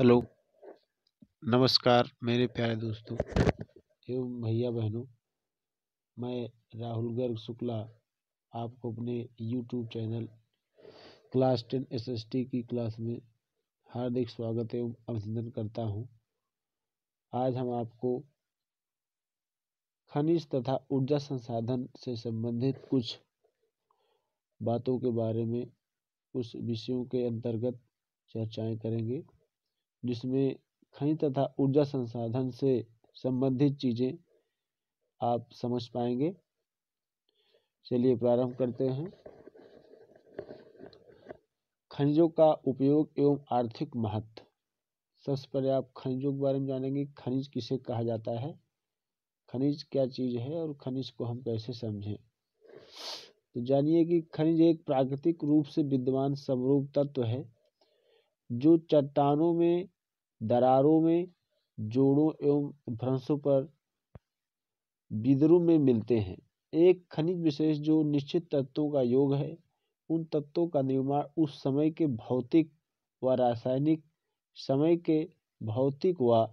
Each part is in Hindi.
हेलो नमस्कार मेरे प्यारे दोस्तों एवं भैया बहनों मैं राहुल गर्ग शुक्ला आपको अपने YouTube channel class ten S S T की क्लास में हार्दिक स्वागत एवं अभिनंदन करता हूं आज हम आपको खनिज तथा ऊर्जा संसाधन से संबंधित कुछ बातों के बारे में उस विषयों के अंतर्गत चर्चाएं करेंगे जिसमें खनिज तथा ऊर्जा संसाधन से संबंधित चीज़ें आप समझ पाएंगे चलिए प्रारंभ करते हैं खनिजों का उपयोग एवं आर्थिक महत्व सबसे पहले आप खनिजों के बारे में जानेंगे खनिज किसे कहा जाता है खनिज क्या चीज़ है और खनिज को हम कैसे समझें तो जानिए कि खनिज एक प्राकृतिक रूप से विद्यमान समरूप तत्व है जो चट्टानों में दरारों में जोड़ों एवं भ्रंशों पर बिदरों में मिलते हैं एक खनिज विशेष जो निश्चित तत्वों का योग है उन तत्वों का निर्माण उस समय के भौतिक व रासायनिक समय के भौतिक व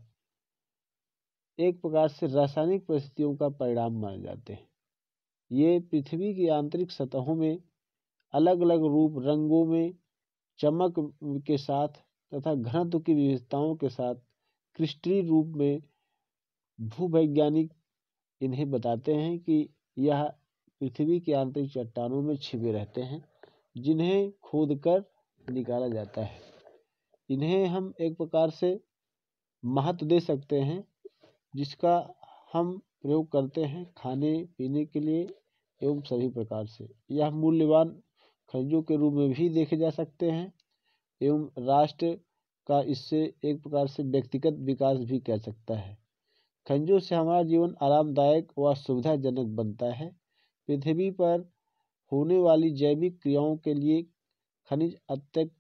एक प्रकार से रासायनिक परिस्थितियों का परिणाम माने जाते हैं ये पृथ्वी की आंतरिक सतहों में अलग अलग रूप रंगों में चमक के साथ तथा घनत्व की विविधताओं के साथ क्रिस्टलीय रूप में भूवैज्ञानिक इन्हें बताते हैं कि यह पृथ्वी के आंतरिक चट्टानों में छिपे रहते हैं जिन्हें खोद कर निकाला जाता है इन्हें हम एक प्रकार से महत्व दे सकते हैं जिसका हम प्रयोग करते हैं खाने पीने के लिए एवं सभी प्रकार से यह मूल्यवान खनिजों के रूप में भी देखे जा सकते हैं एवं राष्ट्र का इससे एक प्रकार से व्यक्तिगत विकास भी कह सकता है खनिजों से हमारा जीवन आरामदायक व सुविधाजनक बनता है पृथ्वी पर होने वाली जैविक क्रियाओं के लिए खनिज अत्यंत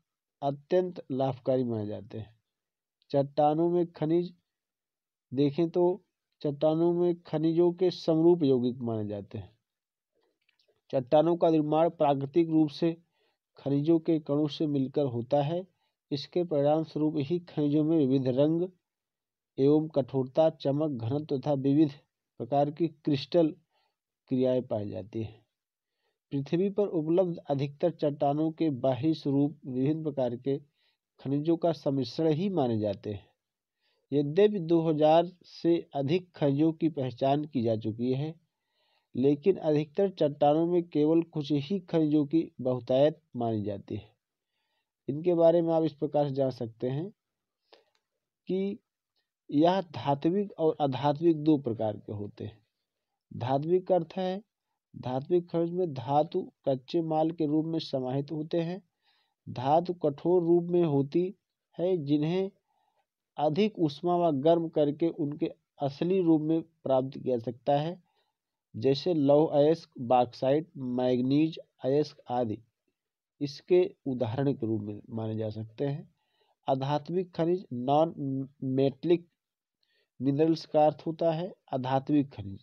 अत्यंत लाभकारी माने जाते हैं चट्टानों में खनिज देखें तो चट्टानों में खनिजों के समरूप यौगिक माने जाते हैं चट्टानों का निर्माण प्राकृतिक रूप से खनिजों के कणों से मिलकर होता है इसके परिणाम स्वरूप ही खनिजों में विविध रंग एवं कठोरता चमक घनत्व तथा विविध प्रकार की क्रिस्टल क्रियाएं पाई जाती हैं पृथ्वी पर उपलब्ध अधिकतर चट्टानों के बाहरी स्वरूप विभिन्न प्रकार के खनिजों का सम्मिश्रण ही माने जाते हैं यद्यपि 2000 से अधिक खनिजों की पहचान की जा चुकी है लेकिन अधिकतर चट्टानों में केवल कुछ ही खनिजों की बहुतायत मानी जाती है इनके बारे में आप इस प्रकार से जान सकते हैं कि यह धात्विक और अधात्विक दो प्रकार के होते हैं धात्विक अर्थ है धात्विक खनिज में धातु कच्चे माल के रूप में समाहित होते हैं धातु कठोर रूप में होती है जिन्हें अधिक उष्मा व गर्म करके उनके असली रूप में प्राप्त किया जा सकता है जैसे लौह अयस्क बॉक्साइट मैगनीज अयस्क आदि इसके उदाहरण के रूप में माने जा सकते हैं आध्यात्मिक खनिज नॉन मेटलिक मिनरल्स का अर्थ होता है आध्यात्मिक खनिज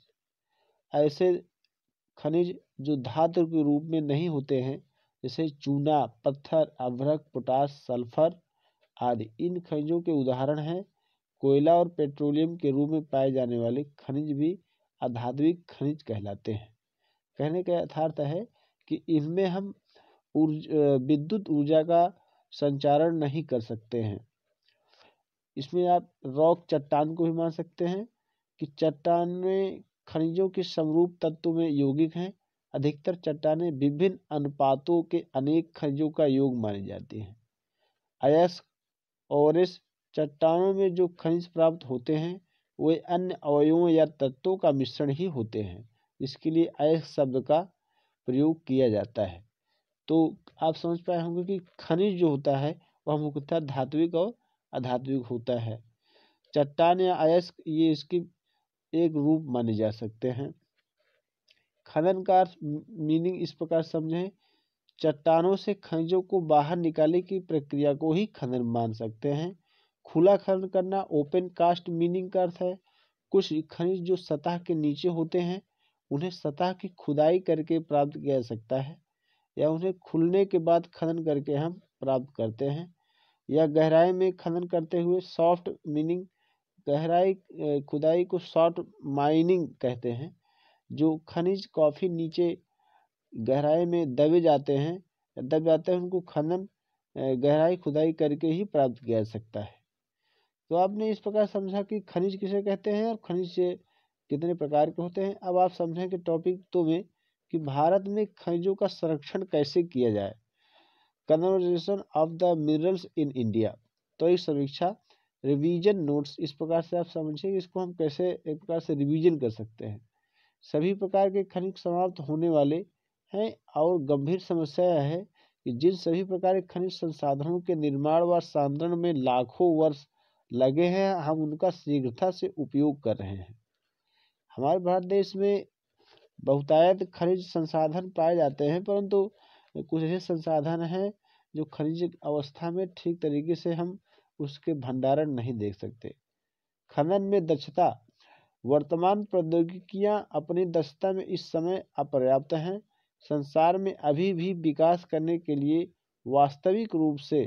ऐसे खनिज जो धातु के रूप में नहीं होते हैं जैसे चूना पत्थर अभ्रक पोटास सल्फर आदि इन खनिजों के उदाहरण हैं कोयला और पेट्रोलियम के रूप में पाए जाने वाले खनिज भी अधात्विक खनिज कहलाते हैं कहने का यथार्थ है कि इनमें हम उर्ज विद्युत ऊर्जा का संचारण नहीं कर सकते हैं इसमें आप रॉक चट्टान को भी मान सकते हैं कि चट्टान में खनिजों के समरूप तत्व में यौगिक हैं अधिकतर चट्टाने विभिन्न अनुपातों के अनेक खनिजों का योग मानी जाती हैं अयस्क और इस चट्टानों में जो खनिज प्राप्त होते हैं वे अन्य अवयवों या तत्वों का मिश्रण ही होते हैं इसके लिए अयस्क शब्द का प्रयोग किया जाता है तो आप समझ पाए होंगे कि खनिज जो होता है वह मुख्यतः धात्विक और अधात्विक होता है चट्टान या अयस्क ये इसकी एक रूप माने जा सकते हैं खनन का मीनिंग इस प्रकार समझें चट्टानों से खनिजों को बाहर निकालने की प्रक्रिया को ही खनन मान सकते हैं खुला खनन करना ओपन कास्ट मीनिंग का अर्थ है कुछ खनिज जो सतह के नीचे होते हैं उन्हें सतह की खुदाई करके प्राप्त किया जा सकता है या उन्हें खुलने के बाद खनन करके हम प्राप्त करते हैं या गहराई में खनन करते हुए सॉफ्ट मीनिंग गहराई खुदाई को सॉफ्ट माइनिंग कहते हैं जो खनिज काफ़ी नीचे गहराई में दबे जाते हैं दब जाते हैं उनको खनन गहराई खुदाई करके ही प्राप्त किया जा सकता है तो आपने इस प्रकार समझा कि खनिज किसे कहते हैं और खनिज से कितने प्रकार के होते हैं अब आप समझें कि टॉपिक तो में कि भारत में खनिजों का संरक्षण कैसे किया जाए conversation of the minerals in India तो एक समीक्षा रिवीजन नोट्स इस प्रकार से आप समझिए कि इसको हम कैसे एक प्रकार से रिवीजन कर सकते हैं सभी प्रकार के खनिज समाप्त होने वाले हैं और गंभीर समस्या है कि जिन सभी प्रकार के खनिज संसाधनों के निर्माण व सांद्रण में लाखों वर्ष लगे हैं हम उनका शीघ्रता से उपयोग कर रहे हैं हमारे भारत देश में बहुतायत खनिज संसाधन पाए जाते हैं परंतु कुछ ऐसे संसाधन हैं जो खनिज अवस्था में ठीक तरीके से हम उसके भंडारण नहीं देख सकते खनन में दक्षता वर्तमान प्रौद्योगिकियां अपनी दक्षता में इस समय अपर्याप्त हैं संसार में अभी भी विकास करने के लिए वास्तविक रूप से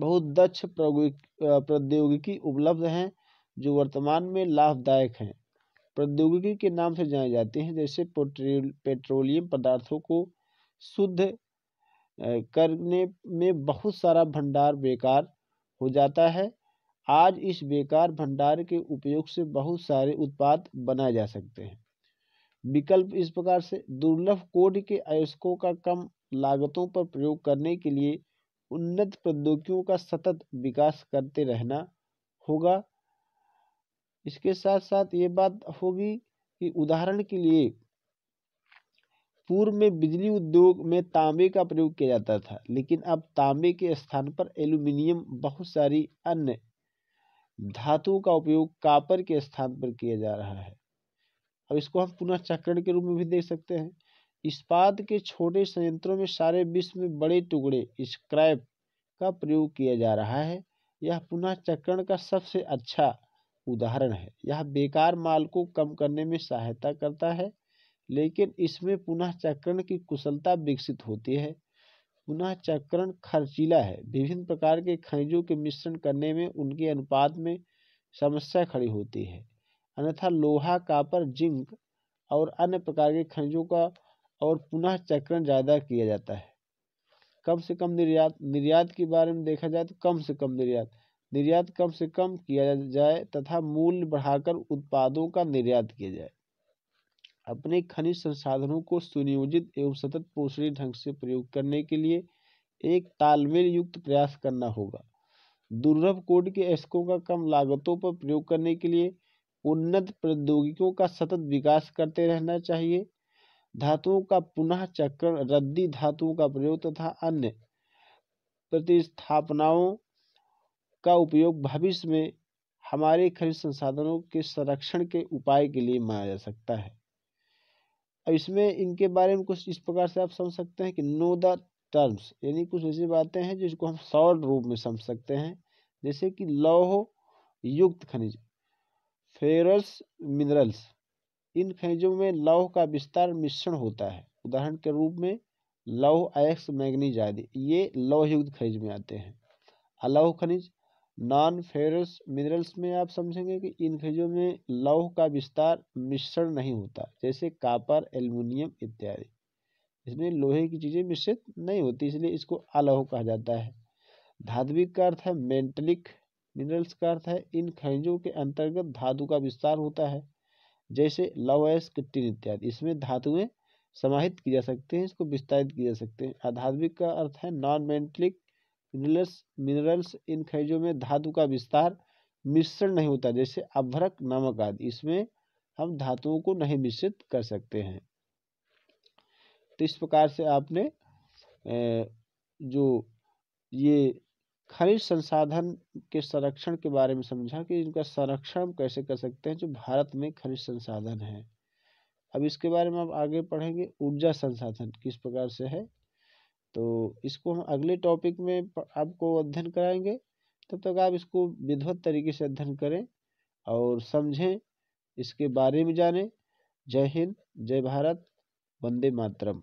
बहुत दक्ष प्रौद्योगिकी उपलब्ध हैं जो वर्तमान में लाभदायक हैं प्रौद्योगिकी के नाम से जाने जाते हैं जैसे पेट्रोलियम पदार्थों को शुद्ध करने में बहुत सारा भंडार बेकार हो जाता है आज इस बेकार भंडार के उपयोग से बहुत सारे उत्पाद बनाए जा सकते हैं विकल्प इस प्रकार से दुर्लभ कोड के अयस्कों का कम लागतों पर प्रयोग करने के लिए उन्नत प्रौद्योगिकियों का सतत विकास करते रहना होगा इसके साथ साथ ये बात होगी कि उदाहरण के लिए पूर्व में बिजली उद्योग में तांबे का प्रयोग किया जाता था लेकिन अब तांबे के स्थान पर एल्यूमिनियम बहुत सारी अन्य धातुओं का उपयोग कापर के स्थान पर किया जा रहा है अब इसको हम पुनः चक्रण के रूप में भी देख सकते हैं इस्पात के छोटे संयंत्रों में सारे विश्व में बड़े टुकड़े स्क्रैप का प्रयोग किया जा रहा है यह पुनः चक्रण का सबसे अच्छा उदाहरण है यह बेकार माल को कम करने में सहायता करता है लेकिन इसमें पुनः चक्रण की कुशलता विकसित होती है पुनः चक्रण खर्चीला है विभिन्न प्रकार के खनिजों के मिश्रण करने में उनके अनुपात में समस्या खड़ी होती है अन्यथा लोहा कापर जिंक और अन्य प्रकार के खनिजों का और पुनः चक्रण ज़्यादा किया जाता है कम से कम निर्यात निर्यात के बारे में देखा जाए तो कम से कम निर्यात निर्यात कम से कम किया जाए तथा मूल्य बढ़ाकर उत्पादों का निर्यात किया जाए अपने खनिज संसाधनों को सुनियोजित एवं सतत पोषणीय ढंग से प्रयोग करने के लिए एक तालमेल युक्त प्रयास करना होगा दुर्लभ कोड के एस्कों का कम लागतों पर प्रयोग करने के लिए उन्नत प्रौद्योगिकियों का सतत विकास करते रहना चाहिए धातुओं का पुनः चक्रण रद्दी धातुओं का प्रयोग तथा अन्य प्रतिस्थापनाओं का उपयोग भविष्य में हमारे खनिज संसाधनों के संरक्षण के उपाय के लिए माना जा सकता है अब इसमें इनके बारे में कुछ इस प्रकार से आप समझ सकते हैं कि नो द टर्म्स यानी कुछ ऐसी बातें हैं जिसको हम शॉर्ट रूप में समझ सकते हैं जैसे कि लौह युक्त खनिज फेरस मिनरल्स इन खनिजों में लौह का विस्तार मिश्रण होता है उदाहरण के रूप में लौह अयक्स मैग्नीज आदि ये लौहयुक्त खनिज में आते हैं अलौह खनिज नॉन फेरस मिनरल्स में आप समझेंगे कि इन खनिजों में लौह का विस्तार मिश्रण नहीं होता जैसे कापर एल्यूमिनियम इत्यादि इसमें लोहे की चीज़ें मिश्रित नहीं होती इसलिए इसको अलौह कहा जाता है धात्विक का अर्थ है मेंटलिक मिनरल्स का अर्थ है इन खनिजों के अंतर्गत धातु का विस्तार होता है जैसे लवयस्क टिन इत्यादि इसमें धातुएं समाहित की जा सकते हैं इसको विस्तारित किए जा सकते हैं आधात्मिक का अर्थ है नॉन मेंटलिक मिनरल्स मिनरल्स इन खनिजों में धातु का विस्तार मिश्रण नहीं होता जैसे अभ्रक नमक आदि इसमें हम धातुओं को नहीं मिश्रित कर सकते हैं तो इस प्रकार से आपने जो ये खनिज संसाधन के संरक्षण के बारे में समझा कि इनका संरक्षण हम कैसे कर सकते हैं जो भारत में खनिज संसाधन है अब इसके बारे में आप आगे पढ़ेंगे ऊर्जा संसाधन किस प्रकार से है तो इसको हम अगले टॉपिक में आपको अध्ययन कराएंगे तब तक आप इसको विधवत तरीके से अध्ययन करें और समझें इसके बारे में जानें जय हिंद जय भारत वंदे मातरम